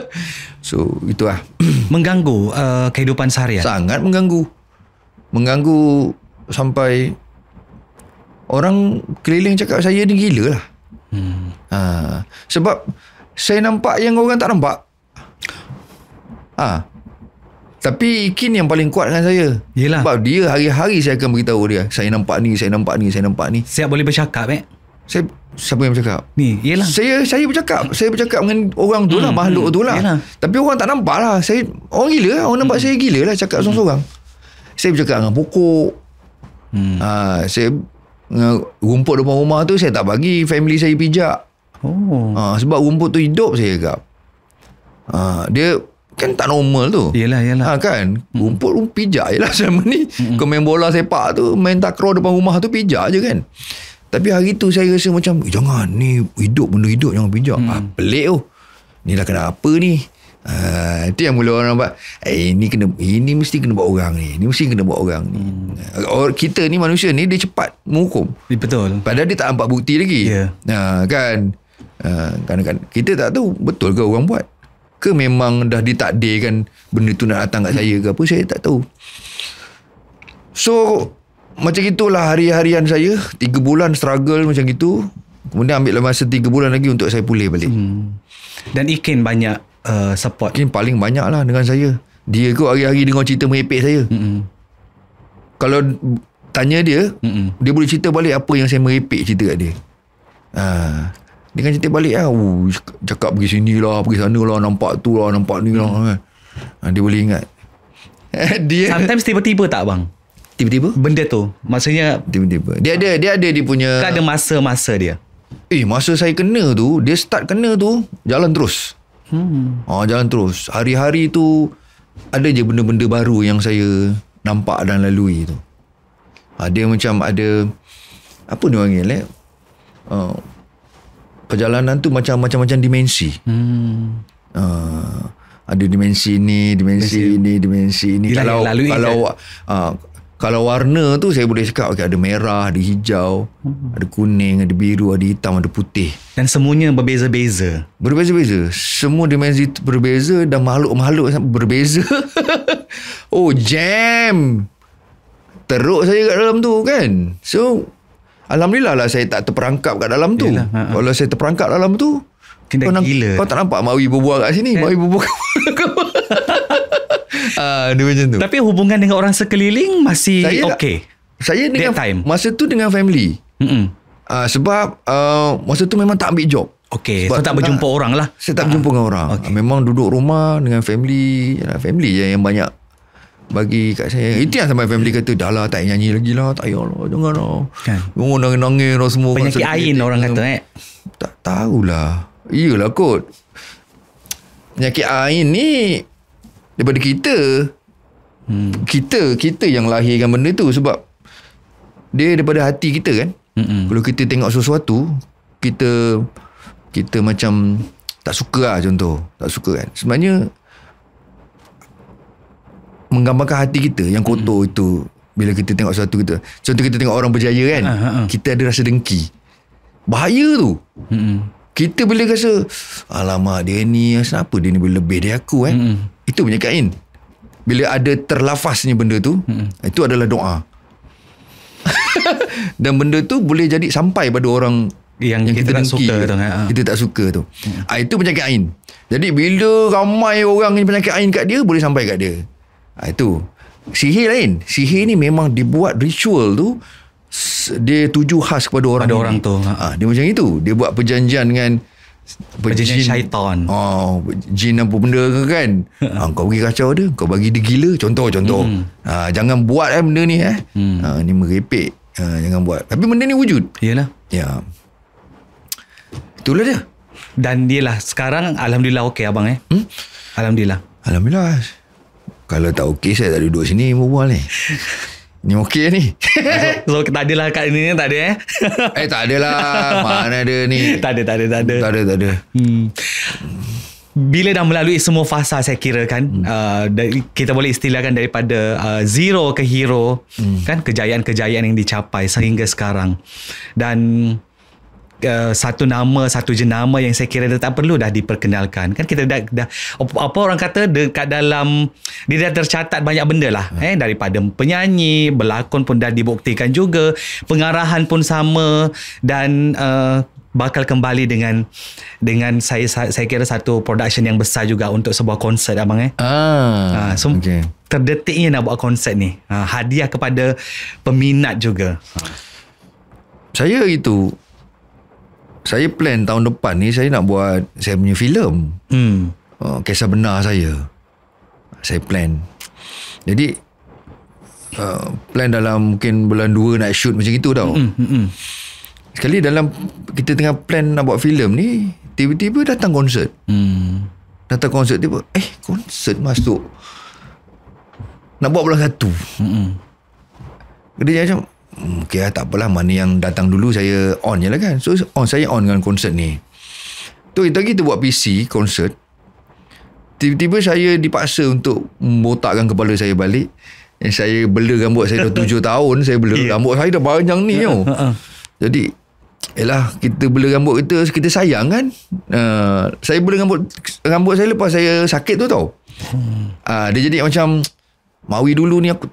so itulah mengganggu uh, kehidupan seharian sangat mengganggu mengganggu sampai orang keliling cakap saya ni gila lah. Hmm. Ha, sebab saya nampak yang orang tak nampak. Ah. Ha. Tapi Kin yang paling kuat dengan saya. Yalah. Sebab dia hari-hari saya akan beritahu dia. Saya nampak ni, saya nampak ni, saya nampak ni. Siap boleh bercakap eh? Saya siapa yang bercakap? Ni, yalah. Saya saya bercakap. Saya bercakap dengan orang tu lah, hmm. makhluk tu lah. Yalah. Tapi orang tak nampak lah. Saya, orang gila lah. Orang nampak hmm. saya gila lah cakap hmm. sorang-sorang. Saya bercakap dengan pokok. Hmm. Ha, saya rumput depan rumah tu saya tak bagi family saya pijak. Oh. Ha, sebab rumput tu hidup saya cakap. Ha, dia kan tak normal tu. Yalah, yalah. Ha, kan? Hmm. Rumput pun pijak je lah ni. Hmm. Kau main bola sepak tu, main takraw depan rumah tu pijak je kan. Tapi hari tu saya rasa macam, eh, jangan ni hidup benda hidup jangan pijak. Hmm. Ha, pelik tu. Oh. Ni lah kenapa ni? Ha, itu yang mula orang nampak eh, ini kena ini mesti kena buat orang ni ini mesti kena buat orang ni hmm. Or, kita ni manusia ni dia cepat menghukum betul padahal dia tak nampak bukti lagi yeah. Ya. ha, kan ha, kan, kan kita tak tahu betul ke orang buat ke memang dah ditakdirkan benda tu nak datang kat hmm. saya ke apa saya tak tahu so macam itulah hari-harian saya tiga bulan struggle macam itu kemudian ambil masa 3 bulan lagi untuk saya pulih balik hmm. dan Ikin banyak Uh, support Mungkin paling banyak lah dengan saya Dia kot hari-hari dengar cerita merepek saya Mm-mm. Kalau tanya dia Mm-mm. Dia boleh cerita balik apa yang saya merepek cerita kat dia ha. Ah, dia kan cerita balik lah Cakap pergi sini lah Pergi sana lah Nampak tu lah Nampak ni lah kan. ha, Dia boleh ingat dia Sometimes tiba-tiba tak bang? Tiba-tiba? Benda tu Maksudnya Tiba-tiba Dia ada dia ada dia punya Tak ada masa-masa dia Eh masa saya kena tu Dia start kena tu Jalan terus Hmm. Ha, jalan terus. Hari-hari tu ada je benda-benda baru yang saya nampak dan lalui tu. Ada ha, macam ada apa ni panggil eh? Uh, perjalanan tu macam macam macam dimensi. Hmm. Uh, ada dimensi ni, dimensi, dimensi ini, dimensi ini. Kalau kalau kan? uh, kalau warna tu saya boleh cakap okay, ada merah, ada hijau, hmm. ada kuning, ada biru, ada hitam, ada putih. Dan semuanya berbeza-beza? Berbeza-beza. Semua dimensi berbeza dan makhluk-makhluk berbeza. oh, jam! Teruk saya kat dalam tu kan. So, Alhamdulillah lah saya tak terperangkap kat dalam tu. Yalah, ha, ha. Kalau saya terperangkap dalam tu, kau, nak, gila. kau tak nampak Mawi berbual kat sini. Eh. Mawi berbual kat Ah, dia macam tu. Tapi hubungan dengan orang sekeliling masih saya okay. Tak, saya dengan time. masa tu dengan family. Mm-mm. Uh, sebab uh, masa tu memang tak ambil job. Okay, sebab so tak berjumpa orang lah. Saya tak uh-huh. berjumpa dengan orang. Okay. Memang duduk rumah dengan family. Family je yang banyak bagi kat saya. Hmm. Itu yang sampai family kata, dah lah tak nyanyi lagi lah. Tak payah lah. Jangan lah. Kan. Orang nangis-nangis lah semua. Penyakit kan, ain orang kata eh. Tak tahulah. Iyalah kot. Penyakit ain ni daripada kita hmm. kita kita yang lahirkan benda tu sebab dia daripada hati kita kan mm kalau kita tengok sesuatu kita kita macam tak suka lah contoh tak suka kan sebenarnya menggambarkan hati kita yang kotor mm. itu bila kita tengok sesuatu kita contoh kita tengok orang berjaya kan uh kita ada rasa dengki bahaya tu mm kita boleh rasa alamak dia ni kenapa dia ni lebih dari aku kan mm itu punya kain. Bila ada terlafaznya benda tu, hmm. itu adalah doa. Dan benda tu boleh jadi sampai pada orang yang, yang kita, kita tak suka tu. Ha. Kita tak suka tu. Hmm. Ha, itu penyakit ain. Jadi bila ramai orang yang penyakit ain kat dia, boleh sampai kat dia. Ha, itu. Sihir lain. Sihir ni memang dibuat ritual tu, dia tuju khas kepada orang. Pada orang tu. Ha, ah, dia macam itu. Dia buat perjanjian dengan... Berjin jin, syaitan oh, Jin apa benda ke kan ha, Kau pergi kacau dia Kau bagi dia gila Contoh contoh hmm. ha, Jangan buat eh benda ni eh. Hmm. Ha, ni merepek ha, Jangan buat Tapi benda ni wujud Yalah Ya Itulah dia Dan dia lah Sekarang Alhamdulillah okey abang eh hmm? Alhamdulillah Alhamdulillah Kalau tak okey Saya tak duduk sini Berbual ni Ni okay ni so, so tak adalah kat ini Tak ada eh Eh tak adalah Mana ada ni Tak ada tak ada Tak ada tak ada, tak ada. Hmm. Bila dah melalui semua fasa Saya kira kan hmm. uh, Kita boleh istilahkan Daripada uh, Zero ke hero hmm. Kan kejayaan-kejayaan Yang dicapai Sehingga sekarang Dan Uh, satu nama satu jenama yang saya kira dah tak perlu dah diperkenalkan kan kita dah, dah apa orang kata dekat dalam dia dah tercatat banyak benda lah hmm. eh daripada penyanyi berlakon pun dah dibuktikan juga pengarahan pun sama dan uh, bakal kembali dengan dengan saya saya kira satu production yang besar juga untuk sebuah konsert abang eh. Ah. Ha, so okay. Terdetiknya nak buat konsert ni. Ha, hadiah kepada peminat juga. Saya itu saya plan tahun depan ni saya nak buat saya punya filem. Hmm. Uh, kisah benar saya. Saya plan. Jadi uh, plan dalam mungkin bulan 2 nak shoot macam itu tau. Hmm, hmm, hmm. Sekali dalam kita tengah plan nak buat filem ni, tiba-tiba datang konsert. Hmm. Datang konsert tiba, eh konsert masuk. Nak buat bulan satu. Hmm. hmm. Jadi macam Hmm, okay lah tak apalah Mana yang datang dulu Saya on je lah kan So on saya on dengan konsert ni Tu kita kita buat PC Konsert Tiba-tiba saya dipaksa Untuk Botakkan kepala saya balik Dan eh, saya bela rambut Saya dah 7 tahun Saya bela yeah. rambut saya Dah panjang ni yeah. Ha, ha, ha. Jadi Yelah Kita bela rambut kita Kita sayang kan uh, Saya bela rambut Rambut saya lepas saya Sakit tu tau hmm. uh, Dia jadi macam Mawi dulu ni aku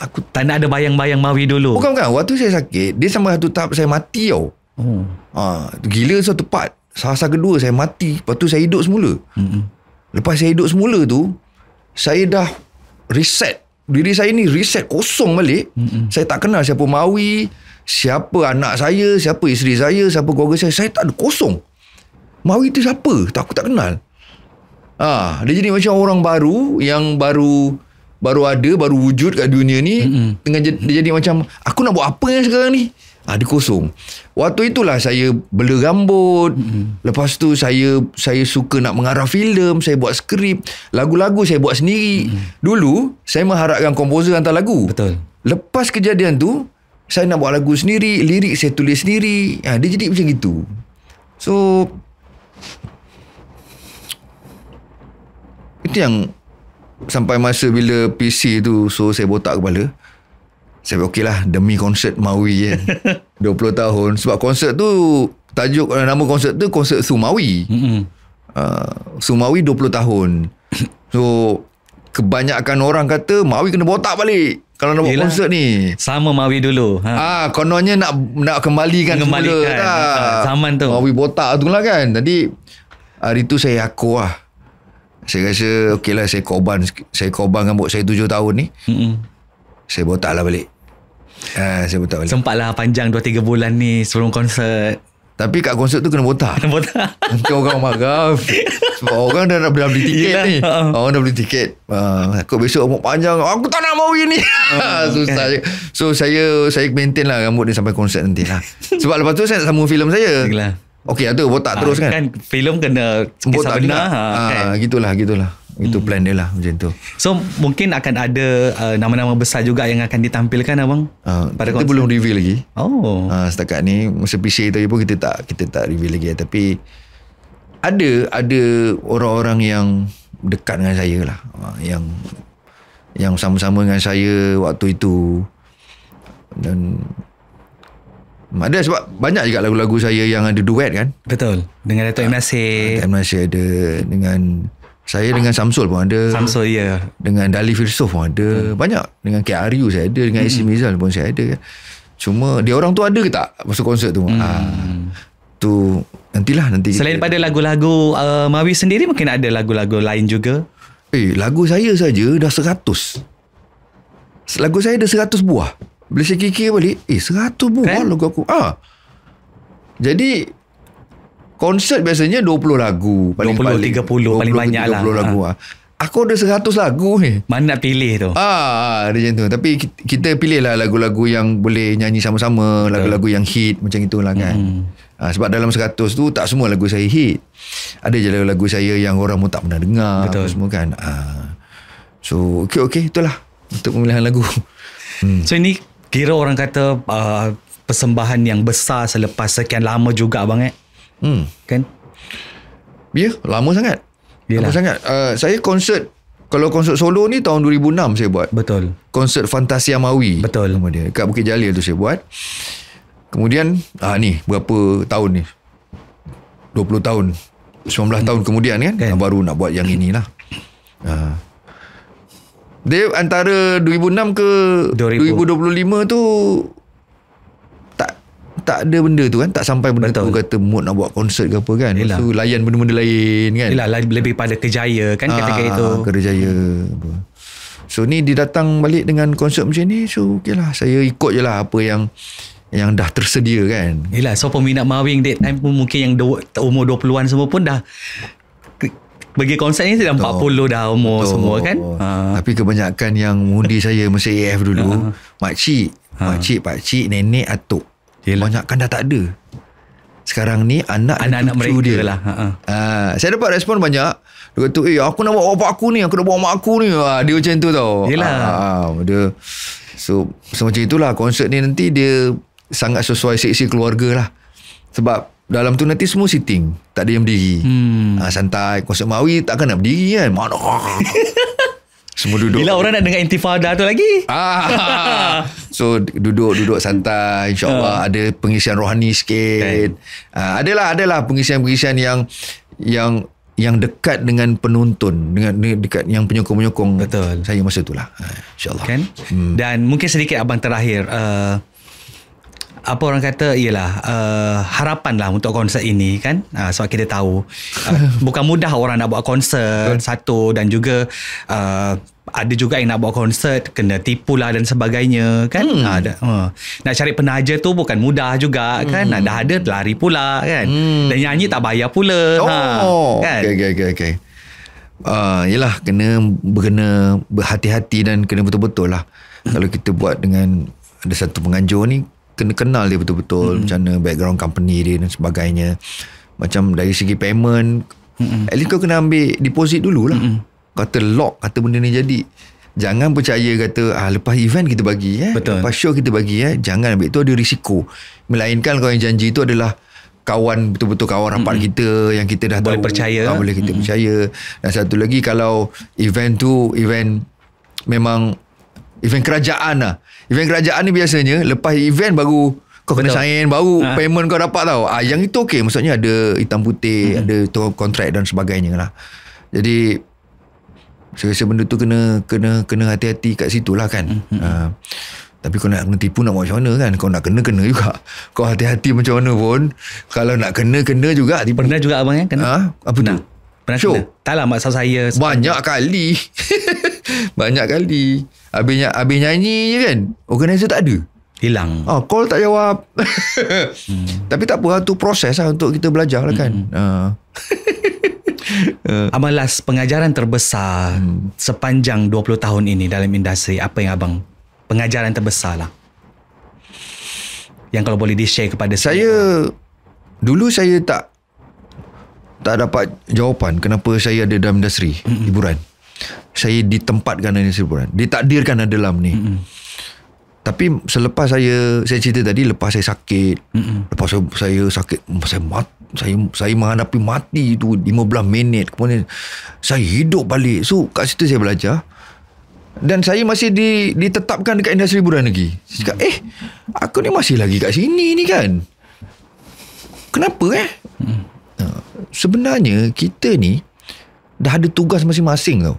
aku tak nak ada bayang-bayang mawi dulu. Bukan bukan, waktu saya sakit, dia sampai satu tahap saya mati tau. Oh. Ha, gila satu tepat. Sasa kedua saya mati, lepas tu saya hidup semula. Hmm. Lepas saya hidup semula tu, saya dah reset. Diri saya ni reset kosong balik. Mm-mm. Saya tak kenal siapa mawi, siapa anak saya, siapa isteri saya, siapa keluarga saya. Saya tak ada kosong. Mawi tu siapa? Tak aku tak kenal. Ah, ha, dia jadi macam orang baru yang baru baru ada baru wujud kat dunia ni mm-hmm. dengan jadi, jadi macam aku nak buat apa yang sekarang ni ada ah, ha, kosong waktu itulah saya bela rambut mm-hmm. lepas tu saya saya suka nak mengarah filem saya buat skrip lagu-lagu saya buat sendiri mm-hmm. dulu saya mengharapkan komposer hantar lagu betul lepas kejadian tu saya nak buat lagu sendiri lirik saya tulis sendiri ha, dia jadi macam gitu so itu yang sampai masa bila PC tu so saya botak kepala saya okey lah demi konsert Maui je 20 tahun sebab konsert tu tajuk eh, nama konsert tu konsert Sumawi ah, Sumawi uh, 20 tahun so kebanyakan orang kata Maui kena botak balik kalau nak buat konsert ni sama Maui dulu ha. ah, kononnya nak nak kembalikan kembalikan semula, kan? ha, zaman tu Maui botak tu lah kan Tadi hari tu saya aku lah saya rasa okey lah saya korban saya korbankan buat saya tujuh tahun ni. Hmm. Saya botak lah balik. Ha, saya botak balik. lah panjang dua tiga bulan ni sebelum konsert. Tapi kat konsert tu kena botak. Kena botak. Nanti orang marah. Sebab orang dah nak beli, beli tiket Yelah. ni. Uh-huh. Orang dah beli tiket. Uh, aku besok rambut panjang. Aku tak nak mau ini. Uh-huh. Susah je. So saya saya maintain lah rambut ni sampai konsert nanti lah. Sebab lepas tu saya nak sambung filem saya. Yelah. Okey, ada botak ha, ah, terus kan. Kan filem kena botak kisah benar. Ha, ah, kan? gitulah, gitulah. Itu hmm. plan dia lah macam tu. So mungkin akan ada uh, nama-nama besar juga yang akan ditampilkan abang. Uh, pada kita konsert. belum reveal lagi. Oh. Uh, setakat ni masa PC tadi pun kita tak kita tak reveal lagi tapi ada ada orang-orang yang dekat dengan saya lah uh, yang yang sama-sama dengan saya waktu itu dan Hmm, ada sebab banyak juga lagu-lagu saya yang ada duet kan. Betul. Dengan Dato' Ibn Asyik. Ah, Dato' Ibn Asyik ada. Dengan saya dengan Samsul pun ada. Samsul, ya. Dengan Dali Firsof pun ada. Hmm. Banyak. Dengan K.R.U. saya ada. Dengan hmm. Isi pun saya ada. Kan? Cuma dia orang tu ada ke tak masa konsert tu? Hmm. Ha. Tu nantilah nanti. Selain pada lagu-lagu uh, Mawi sendiri mungkin ada lagu-lagu lain juga. Eh, lagu saya saja dah seratus. Lagu saya ada seratus buah. Bila saya kira balik Eh seratus buah kan? lagu aku Ah, Jadi Konsert biasanya 20 lagu 20-30 paling, paling, 20, paling banyak 20 lah 20 lagu ha. lah Aku ada seratus lagu ni Mana nak pilih tu Ah, ah Ada macam tu Tapi kita pilih lah Lagu-lagu yang boleh nyanyi sama-sama Lagu-lagu yang hit Macam itu lah kan hmm. ah, Sebab dalam seratus tu Tak semua lagu saya hit Ada je lagu-lagu saya Yang orang pun tak pernah dengar Betul apa Semua kan ah. So okay-okay itulah Untuk pemilihan lagu hmm. So ini kira orang kata uh, persembahan yang besar selepas sekian lama juga abang eh. Hmm. Kan? Ya, yeah, lama sangat. Yelah. Lama sangat. Uh, saya konsert kalau konsert solo ni tahun 2006 saya buat. Betul. Konsert Fantasia Mawi. Betul. Nama dia. Dekat Bukit Jalil tu saya buat. Kemudian uh, ni berapa tahun ni? 20 tahun. 19 hmm. tahun kemudian kan, kan? Baru nak buat yang inilah. Uh, dia antara 2006 ke 2000. 2025 tu tak tak ada benda tu kan tak sampai benda Betul. tu kata mood nak buat konsert ke apa kan Yelah. so layan benda-benda lain kan Yelah, lebih pada kejaya kan ha, ah, kata itu kejaya so ni dia datang balik dengan konsert macam ni so okay lah saya ikut je lah apa yang yang dah tersedia kan Yelah so peminat Mawing date time pun mungkin yang umur 20-an semua pun dah bagi konsert ni sedang 40 dah umur Betul. semua kan ha. Tapi kebanyakan yang Mundi saya Masa AF dulu ha. Makcik ha. Makcik, pakcik, nenek, atuk Yelah. Banyakkan dah tak ada sekarang ni anak anak, -anak mereka dia. lah. Ha -ha. Uh, saya dapat respon banyak. Dia kata, eh aku nak bawa bapak aku ni, aku nak bawa mak aku ni. Uh, dia macam tu tau. Yelah. Uh, dia, so, so, macam itulah konsert ni nanti dia sangat sesuai seksi keluarga lah. Sebab dalam tu nanti semua sitting Tak ada yang berdiri hmm. ha, Santai Konsert Mawi takkan nak berdiri kan Mana Semua duduk Bila orang nak dengar intifada tu lagi ah. So duduk-duduk santai InsyaAllah ah. ada pengisian rohani sikit okay. uh, ah, Adalah adalah pengisian-pengisian yang Yang yang dekat dengan penonton dengan dekat yang penyokong-penyokong Betul. saya masa itulah insyaallah kan hmm. dan mungkin sedikit abang terakhir uh, apa orang kata ialah uh, eh, harapan lah untuk konser ini kan uh, sebab kita tahu uh, bukan mudah orang nak buat konsert satu dan juga uh, ada juga yang nak buat konsert kena tipu lah dan sebagainya kan hmm. uh, uh, nak cari penaja tu bukan mudah juga kan? hmm. kan uh, dah ada lari pula kan hmm. dan nyanyi tak bayar pula ha, oh. ha, kan okay, okay, okay, okay. Uh, yelah kena kena berhati-hati dan kena betul-betul lah kalau kita buat dengan ada satu penganjur ni kena kenal dia betul-betul mm-hmm. macam mana background company dia dan sebagainya macam dari segi payment mm-hmm. at least kau kena ambil deposit dululah mm-hmm. kata lock kata benda ni jadi jangan percaya kata ah lepas event kita bagi eh betul. lepas show kita bagi eh jangan ambil tu ada risiko melainkan kau yang janji tu adalah kawan betul-betul kawan rapat mm-hmm. kita yang kita dah boleh tahu percaya. Ah, boleh kita mm-hmm. percaya dan satu lagi kalau event tu event memang Event kerajaan lah Event kerajaan ni biasanya Lepas event baru kau kena sign baru ha. payment kau dapat tau. Ah yang itu okey maksudnya ada hitam putih, hmm. ada kontrak dan sebagainya lah. Jadi saya rasa benda tu kena kena kena hati-hati kat situ lah kan. Hmm. Ah, tapi kau nak kena tipu nak macam mana kan? Kau nak kena kena juga. Kau hati-hati macam mana pun kalau nak kena kena juga tipu. Pernah juga abang kan kena? Ha? Apa tu? Nah. Pernah sure. kena. Taklah maksud saya. Banyak kali. Banyak kali habis, habis nyanyi je kan Organizer tak ada Hilang oh Call tak jawab hmm. Tapi tak apa tu proses lah Untuk kita belajar lah kan hmm. ah. ah. Abang Las Pengajaran terbesar hmm. Sepanjang 20 tahun ini Dalam industri Apa yang abang Pengajaran terbesar lah Yang kalau boleh di share kepada saya Saya Dulu saya tak tak dapat jawapan kenapa saya ada dalam industri mm-hmm. hiburan saya ditempatkan dalam Singapura. Ditakdirkan dalam ni. Mm-hmm. Tapi selepas saya saya cerita tadi lepas saya sakit, mm-hmm. lepas saya, saya sakit saya mat, saya saya menghadapi mati tu 15 minit kemudian saya hidup balik. So kat situ saya belajar dan saya masih di, ditetapkan dekat industri hiburan lagi. Saya cakap, mm. eh, aku ni masih lagi kat sini ni kan. Kenapa eh? Hmm. Sebenarnya kita ni, dah ada tugas masing-masing tau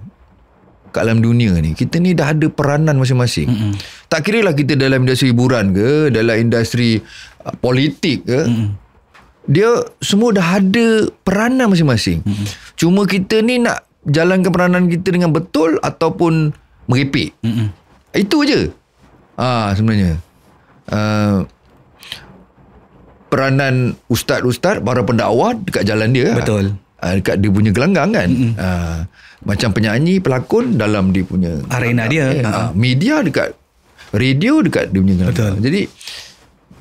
kat dalam dunia ni kita ni dah ada peranan masing-masing mm-hmm. tak kira lah kita dalam industri hiburan ke dalam industri uh, politik ke mm-hmm. dia semua dah ada peranan masing-masing mm-hmm. cuma kita ni nak jalankan peranan kita dengan betul ataupun merepek mm-hmm. itu je ah ha, sebenarnya uh, peranan ustaz-ustaz para pendakwah dekat jalan dia lah. betul lah uh, dekat dia punya gelanggang kan mm-hmm. uh, macam penyanyi pelakon dalam dia punya arena dia eh, uh-huh. media dekat radio dekat dia punya gelanggang Betul. jadi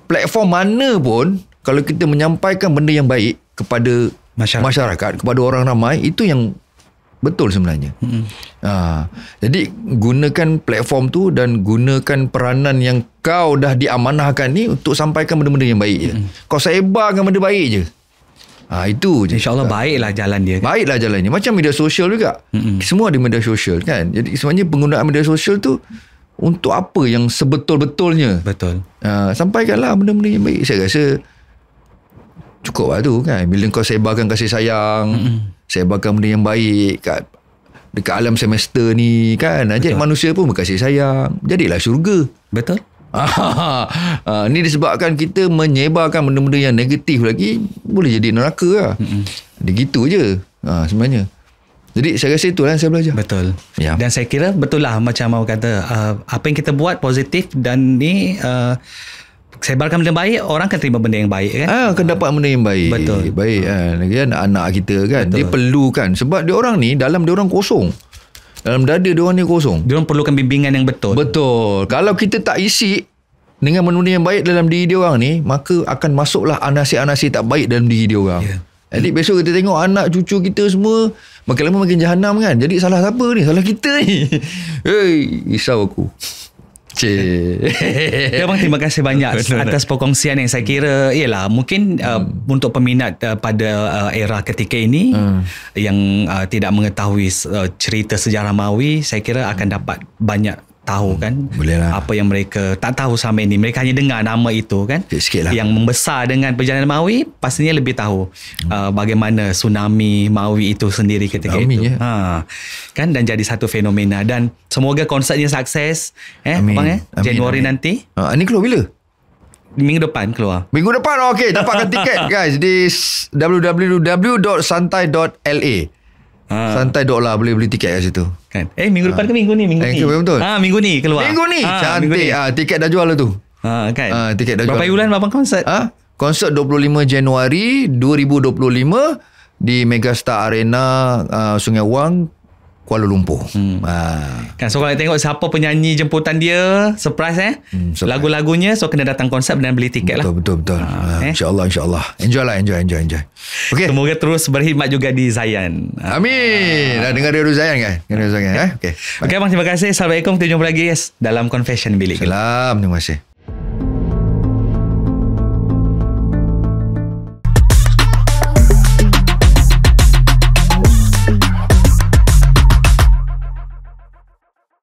platform mana pun kalau kita menyampaikan benda yang baik kepada masyarakat, masyarakat kepada orang ramai itu yang betul sebenarnya. Hmm. Ha. Jadi gunakan platform tu dan gunakan peranan yang kau dah diamanahkan ni untuk sampaikan benda-benda yang baik hmm. je. Kau sebarkan benda baik je. Ha, itu je. InsyaAllah ah. baiklah jalan dia. Kan? Baiklah jalannya. Macam media sosial juga. Mm-mm. Semua ada media sosial kan. Jadi sebenarnya penggunaan media sosial tu untuk apa yang sebetul-betulnya. Betul. Ha, sampaikanlah benda-benda yang baik. Saya rasa cukup lah tu kan. Bila kau sebarkan kasih sayang, Mm-mm. sebarkan benda yang baik kat dekat alam semester ni kan. Betul. manusia pun berkasih sayang. Jadilah syurga. Betul uh, ni disebabkan kita menyebarkan benda-benda yang negatif lagi boleh jadi neraka lah. Mm-hmm. Dia gitu je uh, sebenarnya. Jadi saya rasa itulah yang saya belajar. Betul. Ya. Dan saya kira betul lah macam awak kata. Uh, apa yang kita buat positif dan ni uh, sebarkan benda baik, orang akan terima benda yang baik kan? Ah, akan dapat benda yang baik. Betul. Baik uh. kan. kan anak kita kan. Betul. Dia perlukan. Sebab dia orang ni dalam dia orang kosong dalam dada dia orang ni kosong. Dia orang perlukan bimbingan yang betul. Betul. Kalau kita tak isi dengan menu yang baik dalam diri dia orang ni, maka akan masuklah anasi-anasi tak baik dalam diri dia orang. Yeah. Jadi besok kita tengok anak cucu kita semua makin lama makin jahanam kan. Jadi salah siapa ni? Salah kita ni. Hei, risau aku. Cik. Abang terima kasih banyak betul, atas betul. perkongsian yang saya kira ialah mungkin uh, hmm. uh, untuk peminat uh, pada uh, era ketika ini hmm. yang uh, tidak mengetahui uh, cerita sejarah Mawi saya kira akan dapat banyak tahu hmm, kan boleh lah. apa yang mereka tak tahu sama ini mereka hanya dengar nama itu kan lah. yang membesar dengan perjalanan Maui pastinya lebih tahu hmm. uh, bagaimana tsunami Maui itu sendiri ketika itu ya. ha kan dan jadi satu fenomena dan semoga konsertnya sukses eh amin. bang eh amin, Januari amin. nanti uh, ini keluar bila Minggu depan keluar. Minggu depan, okey. Dapatkan tiket, guys. Di www.santai.la. Ha. Santai dok lah boleh beli tiket kat situ. Kan. Eh minggu depan ha. ke minggu ni? Minggu Thank eh, ni. Thank betul. Ha minggu ni keluar. Minggu ni. Ha, Cantik. Minggu ni. Ha, tiket dah jual lah tu. Ha kan. Ha, tiket dah jual. Berapa bulan berapa konsert? Ha? Konsert 25 Januari 2025 di Megastar Arena uh, Sungai Wang Kuala Lumpur. Hmm. Ha. Kan so kalau tengok siapa penyanyi jemputan dia, surprise eh. Hmm, Lagu-lagunya so kena datang konsep dan beli tiket lah. Betul betul betul. Ha, ha, eh? Insya-Allah insya-Allah. Enjoy lah enjoy enjoy enjoy. Okay. Semoga terus berkhidmat juga di Zayan. Ha. Amin. Ha. Dah dengar dia Zayan kan? Dengar Zayan eh. Okey. Okey bang terima kasih. Assalamualaikum. Kita jumpa lagi yes, dalam Confession Bilik. Salam, terima kasih.